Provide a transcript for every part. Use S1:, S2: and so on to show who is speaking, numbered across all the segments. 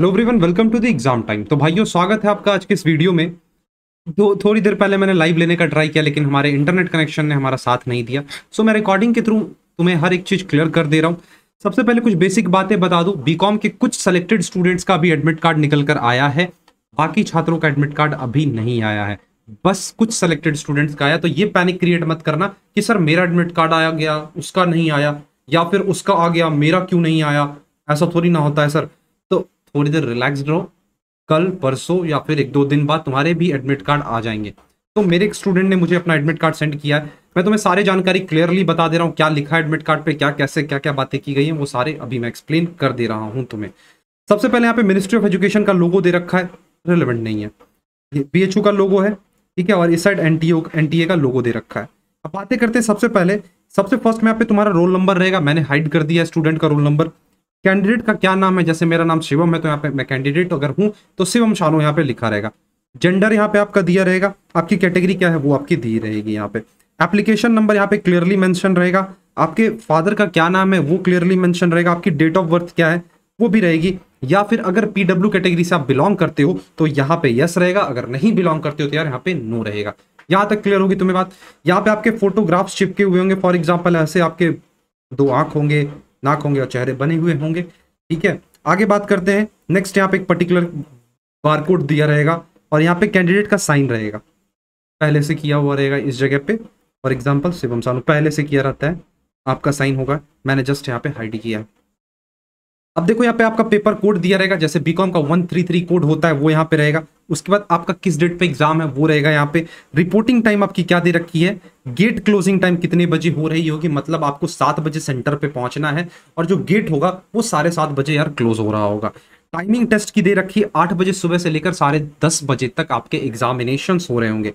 S1: hello everyone welcome to the exam time तो भाइयों स्वागत है आपका आज के इस वीडियो में तो थोड़ी देर पहले मैंने लाइव लेने का ट्राई किया लेकिन हमारे इंटरनेट कनेक्शन ने हमारा साथ नहीं दिया सो so, मैं रिकॉर्डिंग के थ्रू तुम्हें हर एक चीज़ क्लियर कर दे रहा हूँ सबसे पहले कुछ बेसिक बातें बता दूँ बी के कुछ सेलेक्टेड स्टूडेंट्स का भी एडमिट कार्ड निकल कर आया है बाकी छात्रों का एडमिट कार्ड अभी नहीं आया है बस कुछ सेलेक्टेड स्टूडेंट्स का आया तो ये पैनिक क्रिएट मत करना कि सर मेरा एडमिट कार्ड आया गया उसका नहीं आया या फिर उसका आ गया मेरा क्यों नहीं आया ऐसा थोड़ी ना होता है सर थोड़ी देर रिलैक्स रहो कल परसों या फिर एक दो दिन बाद तुम्हारे भी एडमिट कार्ड आ जाएंगे तो मेरे एक स्टूडेंट ने मुझे अपना एडमिट कार्ड सेंड किया है मैं तुम्हें सारी जानकारी क्लियरली बता दे रहा हूँ क्या लिखा है एडमिट कार्ड पे क्या कैसे क्या क्या बातें की गई हैं वो सारे अभी मैं एक्सप्लेन कर दे रहा हूँ तुम्हें सबसे पहले यहाँ पे मिनिस्ट्री ऑफ एजुकेशन का लोगो दे रखा है रिलेवेंट नहीं है ये बी का लोगो है ठीक है और इस साइड एन टी का लोगो दे रखा है अब बातें करते हैं सबसे पहले सबसे फर्स्ट में यहाँ पे तुम्हारा रोल नंबर रहेगा मैंने हाइड कर दिया स्टूडेंट का रोल नंबर कैंडिडेट का क्या नाम है जैसे मेरा नाम शिवम है तो यहाँ पे मैं कैंडिडेट अगर हूँ तो शिवम शानू यहाँ पे लिखा रहेगा जेंडर यहाँ पे आपका दिया रहेगा आपकी कैटेगरी क्या है वो आपकी दी रहेगी यहाँ पे एप्लीकेशन नंबर यहाँ पे क्लियरली मैंशन रहेगा आपके फादर का क्या नाम है वो क्लियरली मैंशन रहेगा आपकी डेट ऑफ बर्थ क्या है वो भी रहेगी या फिर अगर पीडब्ल्यू कैटेगरी से आप बिलोंग करते हो तो यहाँ पे यस रहेगा अगर नहीं बिलोंग करते हो तो यार यहाँ पे नो रहेगा यहाँ तक क्लियर होगी तुम्हें बात यहाँ पे आपके फोटोग्राफ्स चिपके हुए होंगे फॉर एग्जाम्पल ऐसे आपके दो आंख होंगे नाक होंगे और चेहरे बने हुए होंगे ठीक है आगे बात करते हैं नेक्स्ट यहाँ पे एक पर्टिकुलर बारकोड दिया रहेगा और यहाँ पे कैंडिडेट का साइन रहेगा पहले से किया हुआ रहेगा इस जगह पे फॉर एग्जाम्पल शिवम सानू पहले से किया रहता है आपका साइन होगा मैंने जस्ट यहाँ पे हाइड किया है अब देखो यहाँ पे आपका पेपर कोड दिया रहेगा जैसे बीकॉम का वन थ्री थ्री कोड होता है वो यहाँ पे रहेगा उसके बाद आपका किस डेट पे एग्जाम है वो रहेगा यहाँ पे रिपोर्टिंग टाइम आपकी क्या दे रखी है गेट क्लोजिंग टाइम कितने बजे हो रही होगी मतलब आपको सात बजे सेंटर पे पहुंचना है और जो गेट होगा वो साढ़े सात बजे यार क्लोज हो रहा होगा टाइमिंग टेस्ट की दे रखी है आठ बजे सुबह से लेकर साढ़े दस बजे तक आपके एग्जामिनेशन हो रहे होंगे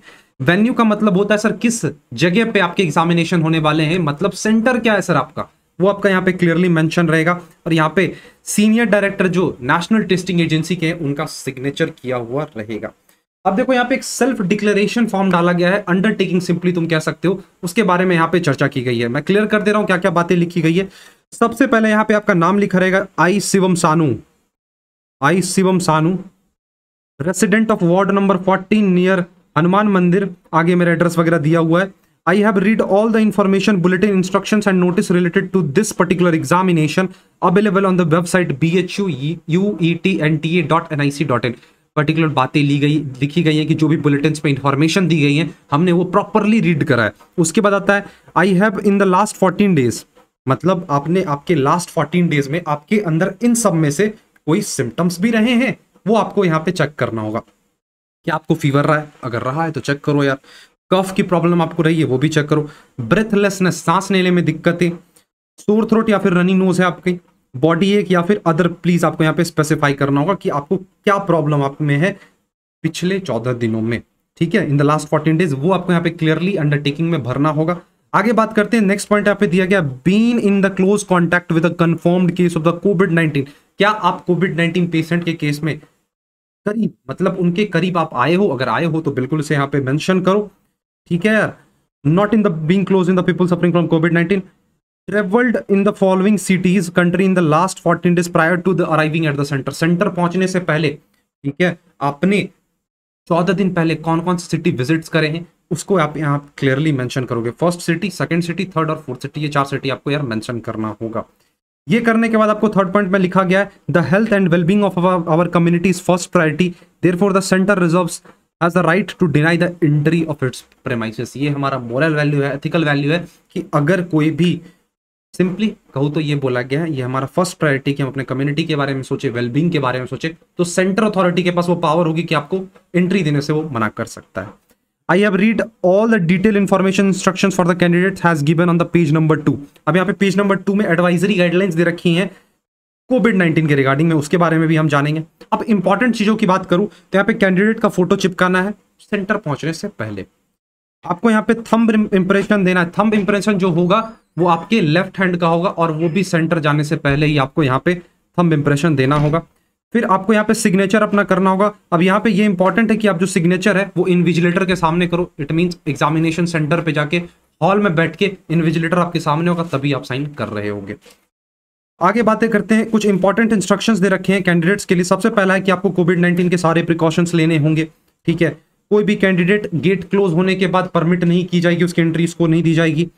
S1: वेन्यू का मतलब होता है सर किस जगह पे आपके एग्जामिनेशन होने वाले हैं मतलब सेंटर क्या है सर आपका वो आपका यहाँ पे क्लियरली मेंशन रहेगा और यहाँ पे सीनियर डायरेक्टर जो नेशनल टेस्टिंग एजेंसी के उनका सिग्नेचर किया हुआ रहेगा अब देखो यहाँ पे एक सेल्फ डिक्लेरेशन फॉर्म डाला गया है अंडरटेकिंग सिंपली तुम कह सकते हो उसके बारे में यहाँ पे चर्चा की गई है मैं क्लियर कर दे रहा हूँ क्या क्या बातें लिखी गई है सबसे पहले यहाँ पे आपका नाम लिखा रहेगा आई शिवम सानू I Shivam Sanu resident of ward number fourteen near Hanuman मंदिर आगे मेरा एड्रेस वगैरह दिया हुआ है I have read all the information, bulletin instructions and notice related to this particular examination available on the website in particular e बातें ली गई लिखी गई हैं कि जो भी बुलेटिन पे इंफॉर्मेशन दी गई है हमने वो प्रॉपरली रीड करा है उसके बाद आता है I have in the last fourteen days मतलब आपने आपके लास्ट फोर्टीन डेज में आपके अंदर इन सब में से कोई सिम्टम्स भी रहे हैं वो आपको यहाँ पे चेक करना होगा कि आपको फीवर रहा है अगर रहा है तो चेक करो यार कफ की प्रॉब्लम आपको रही है वो भी चेक करो ब्रेथलेसनेस सांस लेने में दिक्कतें सोर थ्रोट या फिर रनिंग नोज है आपकी बॉडी एक या फिर अदर प्लीज आपको यहाँ पे स्पेसिफाई करना होगा कि आपको क्या प्रॉब्लम आप में है पिछले चौदह दिनों में ठीक है in the last fourteen days वो आपको यहाँ पे क्लियरली अंडरटेकिंग में भरना होगा आगे बात करते हैं नेक्स्ट पॉइंट यहाँ पे दिया गया been in the close contact with confirmed case of the COVID nineteen क्या आप कोविड नाइनटीन पेशेंट के केस में करीब मतलब उनके करीब आप आए हो अगर आए हो तो बिल्कुल से यहाँ पे मेंशन करो ठीक है यार not in the being close in the people suffering from COVID nineteen travelled in the following cities country in the last fourteen days prior to the arriving at the centre centre पहुंचने से पहले ठीक है आपने चौदह दिन पहले कौन कौन सी सिटी विजिट्स करे हैं उसको आप यहाँ क्लियरली मेंशन करोगे first city second city third और फोर्थ सिटी ये चार सिटी आपको यार मेंशन करना होगा ये करने के बाद आपको थर्ड पॉइंट में लिखा गया है the health and wellbeing of our community is first priority therefore the centre reserve has the right to deny the entry of its premises ये हमारा मॉरल वैल्यू है एथिकल वैल्यू है कि अगर कोई भी सिंपली कहूँ तो ये बोला गया है ये हमारा फर्स्ट प्रायोरिटी कि हम अपने कम्युनिटी के बारे में सोचे वेलबींग के बारे में सोचे तो सेंटर अथॉरिटी के पास वो पावर होगी कि आपको एंट्री देने से वो मना कर सकता है I have read all the detail information instruction for the candidate has given on the page number two अब यहाँ पे पेज नंबर टू में एडवाइजरी गाइडलाइंस दे रखी हैं कोविड नाइन्टीन के रिगार्डिंग में उसके बारे में भी हम जानेंगे अब इंपॉर्टेंट चीज़ों की बात करूं तो यहाँ पे कैंडिडेट का फोटो चिपकाना है सेंटर पहुंचने से पहले आपको यहाँ पे थंब इंप्रेशन देना है थंब इंप्रेशन जो होगा वो आपके लेफ्ट हैंड का होगा और वो भी सेंटर जाने से पहले ही आपको यहाँ पे थंब इम्प्रेशन देना होगा फिर आपको यहाँ पे सिग्नेचर अपना करना होगा अब यहाँ पे ये इंपॉर्टेंट है कि आप जो सिग्नेचर है वो इन्विजिलेटर के सामने करो इट मीन्स एग्जामिनेशन सेंटर पे जाके हॉल में बैठ के इनविजिलेटर आपके सामने होगा तभी आप साइन कर रहे होंगे आगे बातें करते हैं कुछ इंपॉर्टेंट इंस्ट्रक्शंस दे रखे हैं कैंडिडेट्स के लिए सबसे पहला है कि आपको कोविड नाइन्टीन के सारे प्रिकॉशंस लेने होंगे ठीक है कोई भी कैंडिडेट गेट क्लोज होने के बाद परमिट नहीं की जाएगी उसकी एंट्री स्कोर नहीं दी जाएगी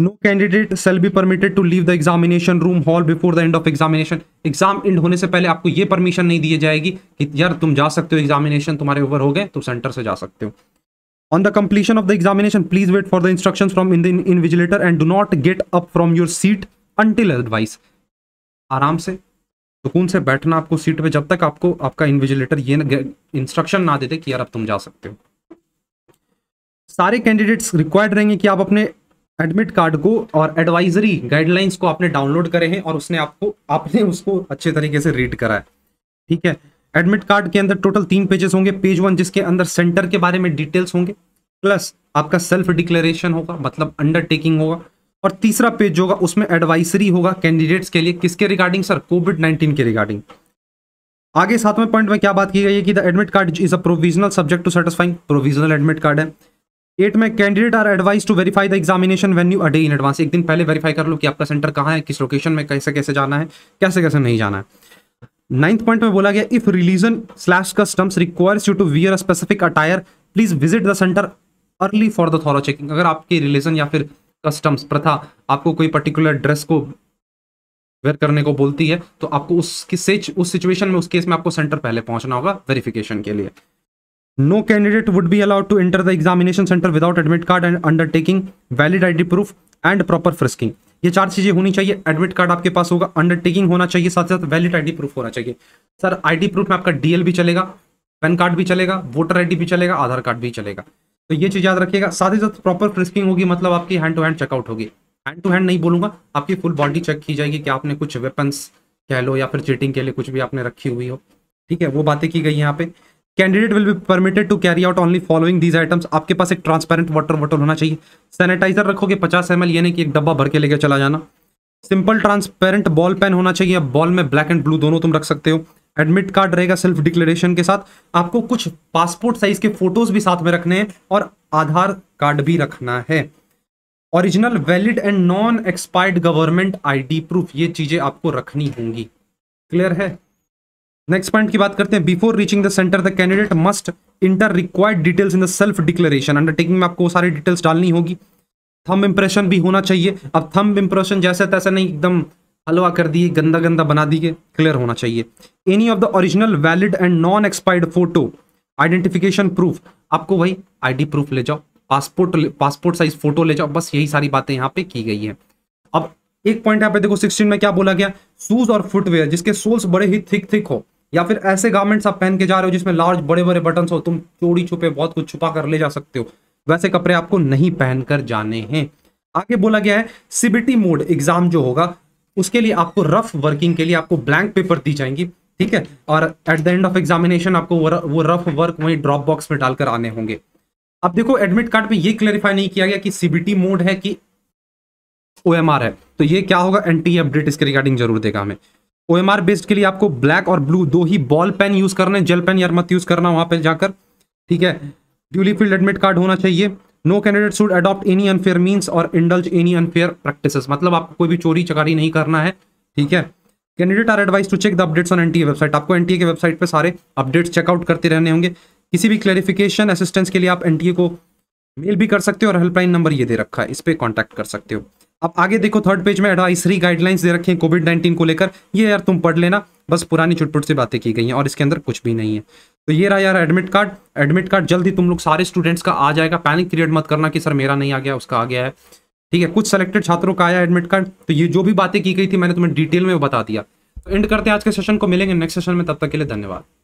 S1: no candidate shall be permitted to leave the examination room hall before the end of examination exam end होने से पहले आपको ये परमिशन नहीं दी जाएगी कि यार तुम जा सकते हो एग्जामिनेशन तुम्हारे ओवर हो गए तुम सेंटर से जा सकते हो on the completion of the examination please wait for the instruction from in in and do not get up from your seat until advise आराम से सुकून से बैठना आपको सीट पे जब तक आपको आपका इन्विजिलेटर ये इंस्ट्रक्शन ना दे दे कि यार अब तुम जा सकते हो सारे कैंडिडेट्स रिक्वायर्ड रहेंगे कि आप अपने एडमिट कार्ड को और एडवाइजरी गाइडलाइंस को आपने डाउनलोड करे हैं और उसने आपको आपने उसको अच्छे तरीके से रीड करा है ठीक है एडमिट कार्ड के अंदर टोटल तीन पेजेस होंगे पेज वन जिसके अंदर सेंटर के बारे में डिटेल्स होंगे प्लस आपका सेल्फ डिक्लेरेशन होगा मतलब अंडरटेकिंग होगा और तीसरा पेज होगा उसमें एडवाइसरी होगा कैंडिडेट्स के लिए किसके रिगार्डिंग सर कोविड नाइन्टीन के रिगार्डिंग आगे सातवें पॉइंट में क्या बात की गई है कि the admit card is a provisional subject to satisfying provisional admit card है एट में candidate are advise to verify the examination venue a day in advance एक दिन पहले वेरीफाई कर लो कि आपका सेंटर कहाँ है किस लोकेशन में कैसे कैसे जाना है कैसे कैसे नहीं जाना है नाइन्थ पॉइंट में बोला गया if religion slash customs requires you to wear a specific attire please visit the centre early for the thorough checking अगर आपके रिलीजन या फिर कस्टम्स प्रथा आपको कोई पर्टिकुलर ड्रेस को वेयर करने को बोलती है तो आपको उसकी उस सिचुएशन में उस केस में आपको सेंटर पहले पहुंचना होगा वेरिफिकेशन के लिए no candidate would be allowed to enter the examination centre without admit card and undertaking valid ID proof and proper frisking ये चार चीजें होनी चाहिए एडमिट कार्ड आपके पास होगा अंडरटेकिंग होना चाहिए साथ साथ वैलिड आईडी प्रूफ होना चाहिए सर आईडी प्रूफ में आपका डीएल भी चलेगा पैन कार्ड भी चलेगा वोटर आईडी भी चलेगा आधार कार्ड भी चलेगा तो ये चीज़ याद रखिएगा साथ ही साथ प्रॉपर फ्रिस्किंग होगी मतलब आपकी हैंड टू हैंड चेकआउट होगी हैंड टू हैंड नहीं बोलूंगा आपकी फुल बॉडी चेक की जाएगी कि आपने कुछ वेपन्स कह लो या फिर चीटिंग के लिए कुछ भी आपने रखी हुई हो ठीक है वो बातें की गई यहाँ पे candidate will be permitted to carry out only following these items आपके पास एक ट्रांसपेरेंट वाटर बॉटल होना चाहिए सैनिटाइजर रखोगे पचास एम एल यानी कि एक डब्बा भर के लेके चला जाना सिंपल ट्रांसपेरेंट बॉल पेन होना चाहिए बॉल में ब्लैक एंड ब्लू दोनों तुम रख सकते हो एडमिट कार्ड रहेगा सेल्फ डिक्लेरेशन के साथ आपको कुछ पासपोर्ट साइज के फोटोज भी साथ में रखने हैं और आधार कार्ड भी रखना है original valid and non expired government ID proof ये चीजें आपको रखनी होंगी क्लियर है नेक्स्ट पॉइंट की बात करते हैं before reaching the centre the candidate must enter required details in the self declaration undertaking में आपको सारी डिटेल्स डालनी होगी थम इंप्रेशन भी होना चाहिए अब थम इंप्रेशन जैसे तैसे नहीं एकदम हलवा कर दिए गंदा गंदा बना दिए क्लियर होना चाहिए any of the original valid and non expired photo identification proof आपको वही आईडी प्रूफ ले जाओ पासपोर्ट पासपोर्ट साइज फोटो ले जाओ बस यही सारी बातें यहाँ पे की गई है अब एक पॉइंट यहाँ पे देखो सिक्सटीन में क्या बोला गया शूज और फुटवेयर जिसके सोल्स बड़े ही थिक थिक हो या फिर ऐसे गार्मेंट्स आप पहन के जा रहे हो जिसमें लार्ज बड़े बड़े बटन हो तुम चोरी छुपे बहुत कुछ छुपा कर ले जा सकते हो वैसे कपड़े आपको नहीं पहन कर जाने हैं आगे बोला गया है सीबीटी मोड एग्जाम जो होगा उसके लिए आपको रफ वर्किंग के लिए आपको ब्लैंक पेपर दी जाएंगी ठीक है और at the end of examination आपको वो, रफ वर्क वहीं ड्रॉप बॉक्स में डालकर आने होंगे अब देखो एडमिट कार्ड पे ये क्लैरिफाई नहीं किया गया कि सीबीटी मोड है कि ओ है तो ये क्या होगा एंटी अपडेट इसके रिगार्डिंग जरूर देगा हमें ओ एम बेस्ड के लिए आपको ब्लैक और ब्लू दो ही बॉल पेन यूज करना है जेल पेन यार मत यूज करना वहां पर जाकर ठीक है ड्यूली फील्ड एडमिट कार्ड होना चाहिए no candidate should adopt any unfair means और इंडल्ज एनी अनफेयर प्रैक्टिस मतलब आपको कोई भी चोरी चकारी नहीं करना है ठीक है candidate are advise to check the updates on NTA website आपको ए के वेबसाइट पर सारे अपडेट्स चेकआउट करते रहने होंगे किसी भी क्लैरिफिकेशन असिस्टेंस के लिए आप ए को मेल भी कर सकते हो और हेल्पलाइन नंबर ये दे रखा है इस पर कॉन्टैक्ट कर सकते हो अब आगे देखो थर्ड पेज में एडवाइसरी गाइडलाइंस दे रखे हैं कोविड नाइन्टीन को लेकर ये यार तुम पढ़ लेना बस पुरानी छुटपुट से बातें की गई हैं और इसके अंदर कुछ भी नहीं है तो ये रहा यार एडमिट कार्ड एडमिट कार्ड जल्दी तुम लोग सारे स्टूडेंट्स का आ जाएगा पैनिक पीरियड मत करना कि सर मेरा नहीं आ गया उसका आ गया है ठीक है कुछ सेलेक्टेड छात्रों का आया एडमिट कार्ड तो ये जो भी बातें की गई थी मैंने तुम्हें डिटेल में बता दिया तो एंड करते हैं आज के सेशन को मिलेंगे नेक्स्ट सेशन में तब तक के लिए धन्यवाद